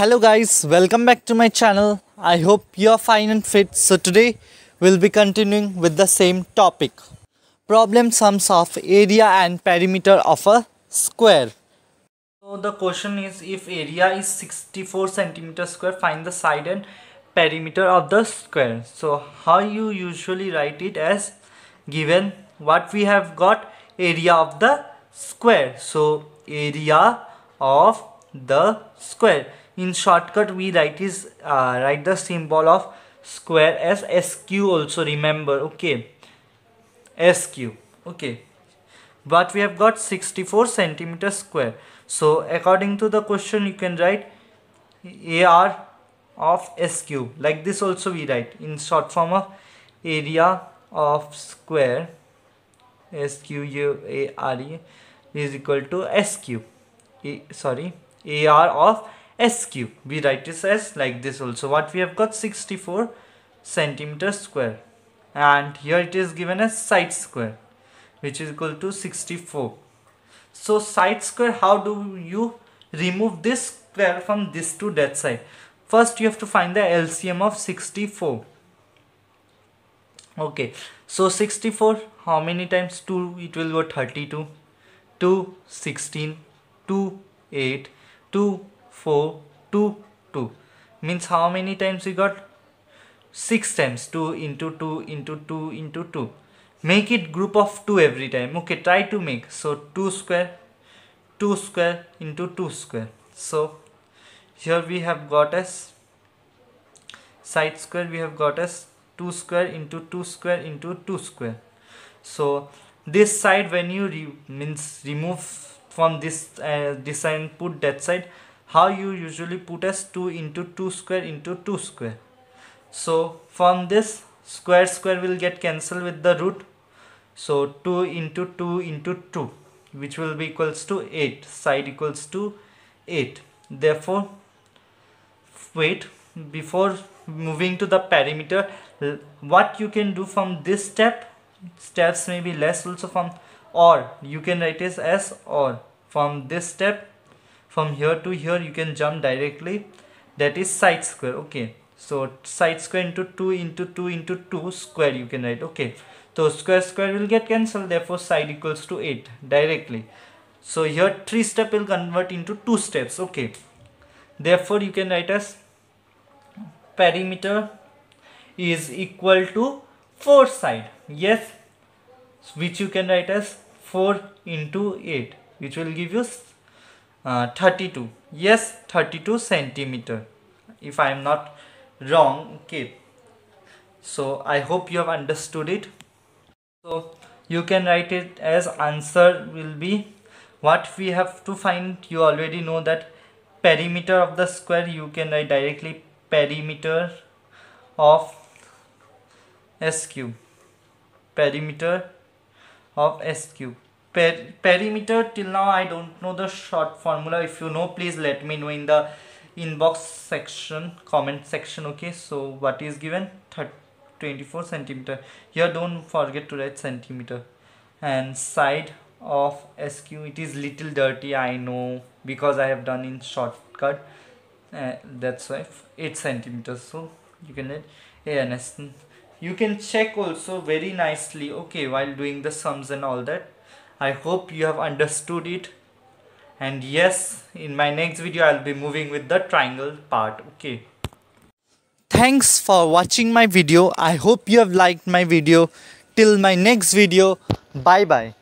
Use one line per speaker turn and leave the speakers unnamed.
hello guys welcome back to my channel i hope you're fine and fit so today we'll be continuing with the same topic problem sums of area and perimeter of a square so the question is if area is 64 centimeter square find the side and perimeter of the square so how you usually write it as given what we have got area of the square so area of the square in shortcut we write is uh, write the symbol of square as sq also remember okay sq okay but we have got 64 centimeter square so according to the question you can write ar of sq like this also we write in short form of area of square sqare is equal to sq sorry ar of sq we write this as like this also what we have got 64 centimeter square and here it is given as side square which is equal to 64 so side square how do you remove this square from this to that side first you have to find the LCM of 64 okay so 64 how many times 2 it will go 32 2 16 2 8 2 4, 2, 2. Means how many times we got? 6 times 2 into 2 into 2 into 2. Make it group of 2 every time. Okay, try to make. So 2 square, 2 square into 2 square. So here we have got as side square we have got as 2 square into 2 square into 2 square. So this side when you re means remove from this uh, this side put that side how you usually put as 2 into 2 square into 2 square so from this square square will get cancelled with the root so 2 into 2 into 2 which will be equals to 8 side equals to 8 therefore wait before moving to the perimeter what you can do from this step steps may be less also from or you can write it as or from this step from here to here you can jump directly that is side square okay so side square into 2 into 2 into 2 square you can write okay so square square will get cancelled therefore side equals to 8 directly so here 3 step will convert into 2 steps okay therefore you can write as perimeter is equal to 4 side yes which you can write as 4 into 8 which will give you uh, 32 yes 32 centimeter if i am not wrong okay so i hope you have understood it so you can write it as answer will be what we have to find you already know that perimeter of the square you can write directly perimeter of s cube perimeter of s cube per perimeter till now I don't know the short formula if you know please let me know in the inbox section comment section okay so what is given 24 centimeter here don't forget to write centimeter and side of sq it is little dirty I know because I have done in shortcut uh, that's why 8 centimeters so you can let ANS you can check also very nicely okay while doing the sums and all that I hope you have understood it and yes in my next video I'll be moving with the triangle part okay thanks for watching my video I hope you have liked my video till my next video bye bye